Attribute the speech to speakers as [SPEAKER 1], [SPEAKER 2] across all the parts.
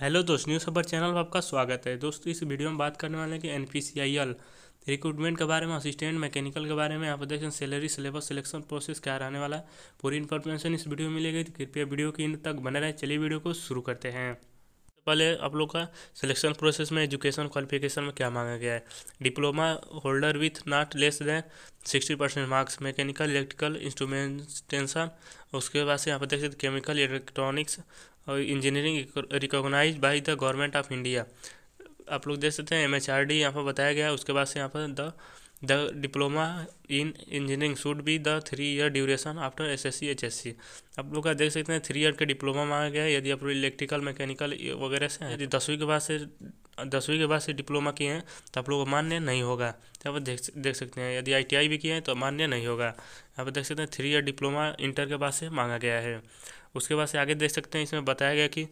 [SPEAKER 1] Hello दोस्त news खबर channel पर आपका स्वागत है दोस्तों इस वीडियो में बात करने वाले हैं कि N P C I L recruitment के बारे में असिस्टेंट मैकेनिकल के बारे में आप देख सकते हैं सैलरी सिलेबस सिलेक्शन प्रोसेस क्या रहने वाला है पूरी इन्फॉर्मेशन इस वीडियो में मिलेगी तो कृपया वीडियो के इन तक बने रहे चलिए वीडियो को शुरू करते हैं पहले आप लोग का सिलेक्शन प्रोसेस में एजुकेशन क्वालिफिकेशन में क्या मांगा गया है diploma holder with not less than sixty percent marks mechanical electrical instrumentation उसके बाद से यहाँ पर देख सकते केमिकल इलेक्ट्रॉनिक्स और engineering recognise by the government of India आप लोग देख सकते हैं एम एच आर डी यहाँ पर बताया गया उसके बाद से यहाँ पर the the diploma in engineering should be the three year duration after S S C H S C आप लोग का देख सकते हैं थ्री ईयर के डिप्लोमा मांगा गया यदि आप लोग इलेक्ट्रिकल मैकेनिकल वगैरह से यदि दसवीं के बाद से दसवीं के बाद से डिप्लोमा किए हैं तो आप लोग मान्य नहीं होगा यहाँ तो पर देख देख सकते हैं यदि आई टी आई भी किए हैं तो मान्य नहीं होगा यहाँ पर देख सकते हैं थ्री ईयर डिप्लोमा इंटर के बाद से मांगा गया है उसके बाद से आगे देख सकते हैं इसमें बताया गया कि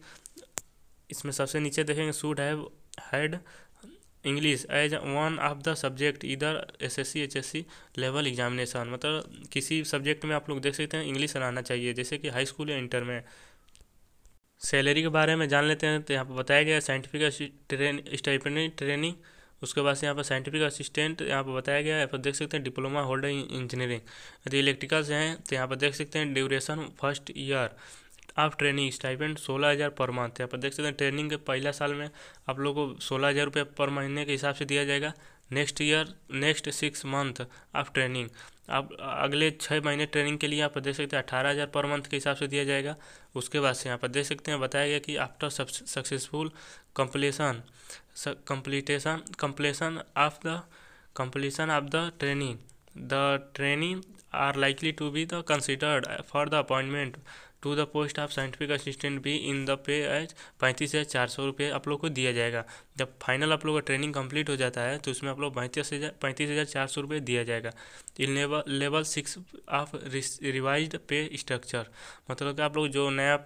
[SPEAKER 1] इसमें सबसे नीचे देखेंगे should have had English as one of the subject इधर S S C H S C level examination मतलब किसी सब्जेक्ट में आप लोग देख सकते हैं इंग्लिश रहना चाहिए जैसे कि हाई स्कूल या इंटर में सैलरी के बारे में जान लेते हैं तो यहाँ पर बताया गया साइंटिफिक ट्रेन स्टाइपनी ट्रेनिंग उसके बाद से यहाँ पर साइंटिफिक असिस्टेंट यहाँ पर बताया गया है पर देख सकते हैं डिप्लोमा होल्डर इंजीनियरिंग यदि इलेक्ट्रिकल से हैं तो यहाँ पर देख सकते हैं ड्यूरेशन फर्स्ट ईयर आप ट्रेनिंग स्टाइपेंड सोलह हज़ार पर मंथ है आप देख सकते हैं ट्रेनिंग के पहला साल में आप लोग को सोलह हज़ार रुपये पर महीने के हिसाब से दिया जाएगा next year next six month आप ट्रेनिंग आप अगले छः महीने ट्रेनिंग के लिए आप देख सकते हैं अठारह हज़ार पर मंथ के हिसाब से दिया जाएगा उसके बाद से यहाँ पर देख सकते हैं बताया गया कि after successful completion completion completion of the completion of the training the trainee are likely to be the considered for the appointment to the post of scientific assistant भी इन द पे एज पैंतीस हज़ार चार सौ रुपये आप लोग को दिया जाएगा जब फाइनल आप लोग का ट्रेनिंग कंप्लीट हो जाता है तो उसमें आप लोग पैंतीस हज़ार पैंतीस हज़ार चार सौ रुपये दिया जाएगा in level level six of revise pay structure मतलब कि आप लोग जो नया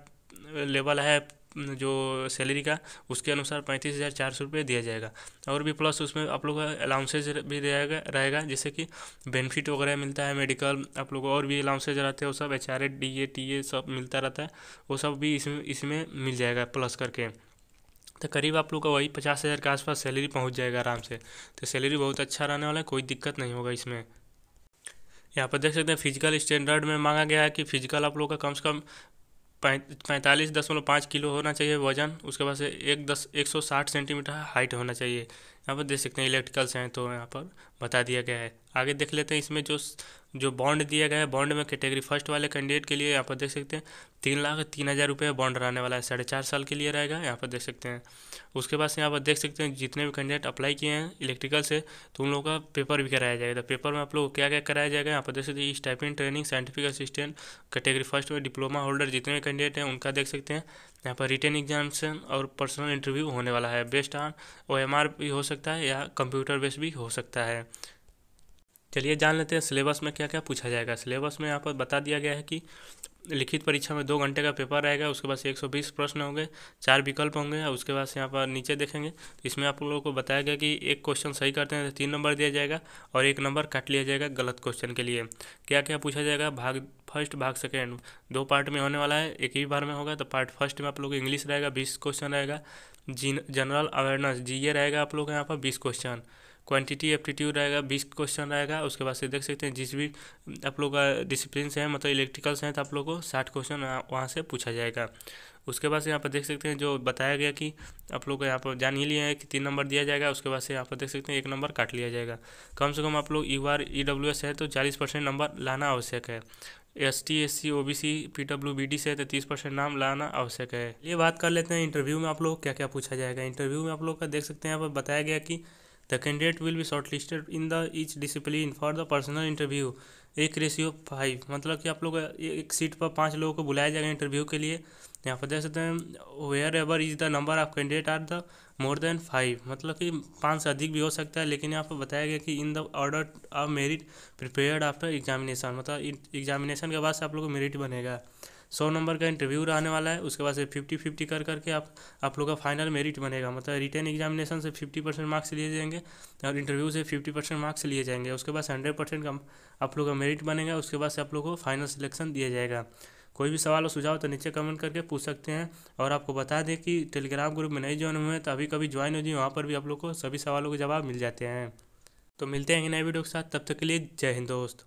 [SPEAKER 1] लेवल है जो सैलरी का उसके अनुसार पैंतीस हज़ार चार सौ रुपये दिया जाएगा और भी प्लस उसमें आप लोग का अलाउंसेज भी रहेगा रहेगा जैसे कि बेनिफिट वगैरह मिलता है मेडिकल आप लोग और भी अलाउंसेज रहते हैं वो सब H R A D A T A सब मिलता रहता है वो सब भी इसमें इसमें मिल जाएगा प्लस करके तो करीब आप लोग का वही पचास हज़ार के आसपास सैलरी पहुंच जाएगा आराम से तो सैलरी बहुत अच्छा रहने वाला है कोई दिक्कत नहीं होगा इसमें यहाँ पर देख सकते हैं फिजिकल स्टैंडर्ड में मांगा गया है कि फिजिकल आप लोग का कम से कम पैंतालीस दशमलव पाँच किलो होना चाहिए वज़न उसके बाद से एक दस एक सौ साठ सेंटीमीटर हाइट होना चाहिए यहाँ पर देख सकते हैं इलेक्ट्रिकल्स हैं तो यहाँ पर बता दिया गया है आगे देख लेते हैं इसमें जो जो बॉन्ड दिया गया है बॉन्ड में कैटेगरी फर्स्ट वाले कैंडिडेट के लिए यहाँ पर देख सकते हैं तीन लाख तीन हज़ार रुपये बॉन्ड रहने वाला है साढ़े चार साल के लिए रहेगा यहाँ पर देख सकते हैं उसके बाद से यहाँ पर देख सकते हैं जितने भी कैंडिडेट अप्लाई किए हैं इलेक्ट्रिकल से तो उन लोगों का पेपर भी कराया जाएगा तो पेपर में आप लोग क्या क्या कराया जाएगा यहाँ पर देख सकते हैं stipend training scientific assistant category first में डिप्लोमा होल्डर जितने भी कैंडिडेट हैं उनका देख सकते हैं यहाँ पर रिटर्न एग्जामेशन और पर्सनल इंटरव्यू होने वाला है बेस्ट ऑन ओ भी हो सकता है या कंप्यूटर बेस्ड भी हो सकता है चलिए जान लेते हैं सिलेबस में क्या क्या पूछा जाएगा सिलेबस में यहाँ पर बता दिया गया है कि लिखित परीक्षा में दो घंटे का पेपर रहेगा उसके बाद सौ 120 प्रश्न होंगे चार विकल्प होंगे और उसके बाद यहाँ पर नीचे देखेंगे तो इसमें आप लोगों को बताया गया कि एक क्वेश्चन सही करते हैं तो तीन नंबर दिया जाएगा और एक नंबर काट लिया जाएगा गलत क्वेश्चन के लिए क्या क्या पूछा जाएगा भाग फर्स्ट भाग सेकेंड दो पार्ट में होने वाला है एक ही बार में होगा तो पार्ट फर्स्ट में आप लोग इंग्लिश रहेगा बीस क्वेश्चन रहेगा जी जनरल अवेयरनेस जी ये रहेगा आप लोग यहाँ पर बीस क्वेश्चन क्वांटिटी एप्टीट्यूड रहेगा बीस क्वेश्चन रहेगा उसके बाद से देख सकते हैं जिस भी आप लोग का डिसिप्लिन से है मतलब इलेक्ट्रिकल्स हैं तो आप लोग को साठ क्वेश्चन वहाँ से पूछा जाएगा उसके बाद से यहाँ पर देख सकते हैं जो बताया गया कि आप लोग को यहाँ पर जान ही लिया है कि तीन नंबर दिया जाएगा उसके बाद से यहाँ पर देख सकते हैं एक नंबर काट लिया जाएगा कम से कम आप लोग U R E W S है तो चालीस परसेंट नंबर लाना आवश्यक है S T S C O B C P W B D से तो तीस परसेंट नाम लाना आवश्यक है ये बात कर लेते हैं इंटरव्यू में आप लोग क्या क्या पूछा जाएगा इंटरव्यू में आप लोग का देख सकते हैं यहाँ पर बताया गया कि The candidate will be shortlisted in the each discipline for the personal interview. एक रेशियो फाइव मतलब कि आप लोग एक सीट पर पांच लोगों को बुलाया जाएगा इंटरव्यू के लिए यहाँ पर देख सकते हैं wherever is the number of candidate are the more than five मतलब कि पाँच से अधिक भी हो सकता है लेकिन यहाँ पर बताया गया कि in the order of merit prepared after examination मतलब एग्जामिनेशन के बाद से आप लोग को मेरिट बनेगा सौ नंबर का इंटरव्यू रहने वाला है उसके बाद से फिफ्टी फिफ्टी कर करके आप आप लोग का फाइनल मेरिट बनेगा मतलब रिटर्न एग्जामिनेशन से फिफ्टी परसेंट मार्क्स लिए जाएंगे और इंटरव्यू से फिफ्टी परसेंट मार्क्स लिए जाएंगे उसके बाद हंड्रेड परसेंट का आप लोग का मेरिट बनेगा उसके बाद से आप लोग को फाइनल सिलेक्शन दिया जाएगा कोई भी सवाल और सुझाव तो नीचे कमेंट करके पूछ सकते हैं और आपको बता दें कि टेलीग्राम ग्रुप में नहीं ज्वाइन हुए हैं तो अभी कभी ज्वाइन हो जाइए वहाँ पर भी आप लोग को सभी सवालों के जवाब मिल जाते हैं तो मिलते हैं नए वीडियो के साथ तब तक के लिए जय हिंद दोस्त